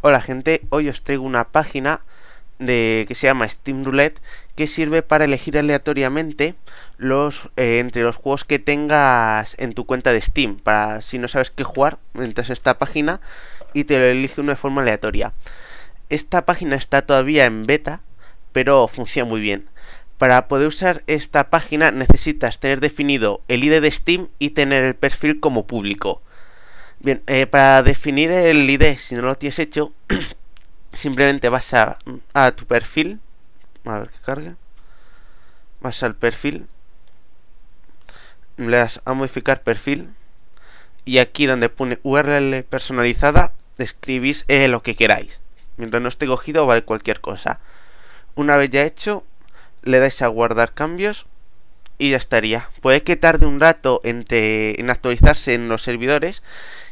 Hola gente, hoy os traigo una página de, que se llama Steam Roulette que sirve para elegir aleatoriamente los eh, entre los juegos que tengas en tu cuenta de Steam. Para si no sabes qué jugar, entras a esta página y te lo elige una de forma aleatoria. Esta página está todavía en beta, pero funciona muy bien. Para poder usar esta página necesitas tener definido el ID de Steam y tener el perfil como público. Bien, eh, para definir el ID, si no lo tienes hecho, simplemente vas a, tu perfil. A ver que carga. Vas al perfil. Le das a modificar perfil. Y aquí donde pone URL personalizada, escribís eh, lo que queráis. Mientras no esté cogido, vale cualquier cosa. Una vez ya hecho, le dais a guardar cambios y ya estaría. Puede que tarde un rato en actualizarse en los servidores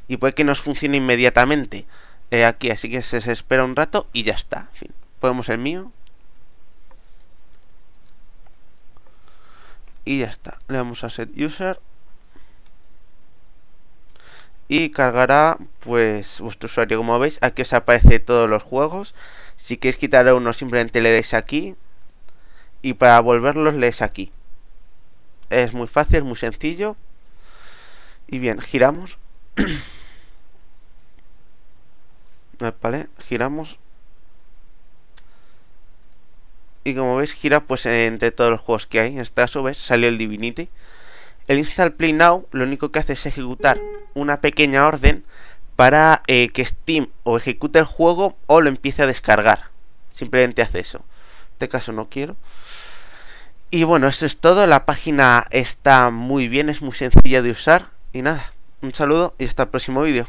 y puede que nos funcione inmediatamente eh, aquí, así que se, espera un rato y ya está. En fin, ponemos el mío. Y ya está. Le damos a set user. Y cargará pues vuestro usuario como veis. Aquí os aparece todos los juegos. Si queréis quitar uno simplemente le deis aquí. Y para volverlos le aquí. Es muy fácil, es muy sencillo. Y bien, giramos. Vale, giramos y como veis gira pues entre todos los juegos que hay. En este caso ves, salió el Divinity. El Install Play Now lo único que hace es ejecutar una pequeña orden para eh, que Steam o ejecute el juego o lo empiece a descargar. Simplemente hace eso. En este caso no quiero. Y bueno, eso es todo. La página está muy bien, es muy sencilla de usar. Y nada, un saludo y hasta el próximo vídeo.